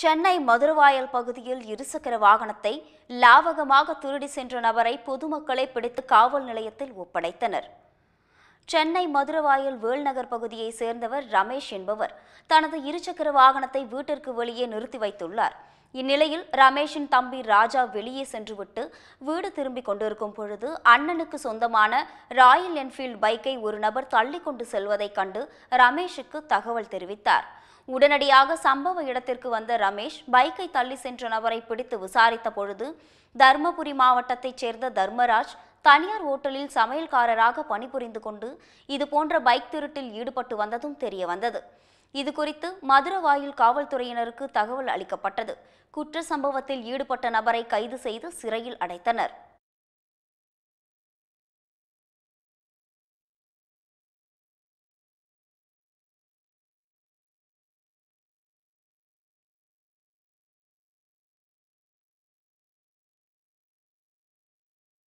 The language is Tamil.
சென்னை மதுரவாயல் பகுதியில் இருசக்கர வாகனத்தை லாவகமாக திருடி சென்ற நபரை பொதுமக்களை பிடித்து காவல் நிலையத்தில் ஒப்படைத்தனர் சென்னை மதுரவாயல் வேல்நகர் பகுதியை சேர்ந்தவர் ரமேஷ் என்பவர் தனது இருசக்கர வாகனத்தை வீட்டிற்கு வெளியே நிறுத்தி வைத்துள்ளார் இந்நிலையில் ரமேஷின் தம்பி ராஜா வெளியே சென்றுவிட்டு வீடு திரும்பிக் கொண்டிருக்கும் பொழுது அண்ணனுக்கு சொந்தமான ராயல் என்ஃபீல்ட் பைக்கை ஒரு நபர் தள்ளி கொண்டு செல்வதைக் கண்டு ரமேஷுக்கு தகவல் தெரிவித்தார் உடனடியாக சம்பவ இடத்திற்கு வந்த ரமேஷ் பைக்கை தள்ளி சென்ற நபரை பிடித்து விசாரித்த பொழுது தர்மபுரி மாவட்டத்தைச் சேர்ந்த தர்மராஜ் தனியார் ஓட்டலில் சமையல்காரராக பணிபுரிந்து கொண்டு இதுபோன்ற பைக் திருட்டில் ஈடுபட்டு வந்ததும் தெரிய வந்தது இதுகுறித்து மதுரவாயில் காவல்துறையினருக்கு தகவல் அளிக்கப்பட்டது குற்ற சம்பவத்தில் ஈடுபட்ட நபரை கைது செய்து சிறையில் அடைத்தனர்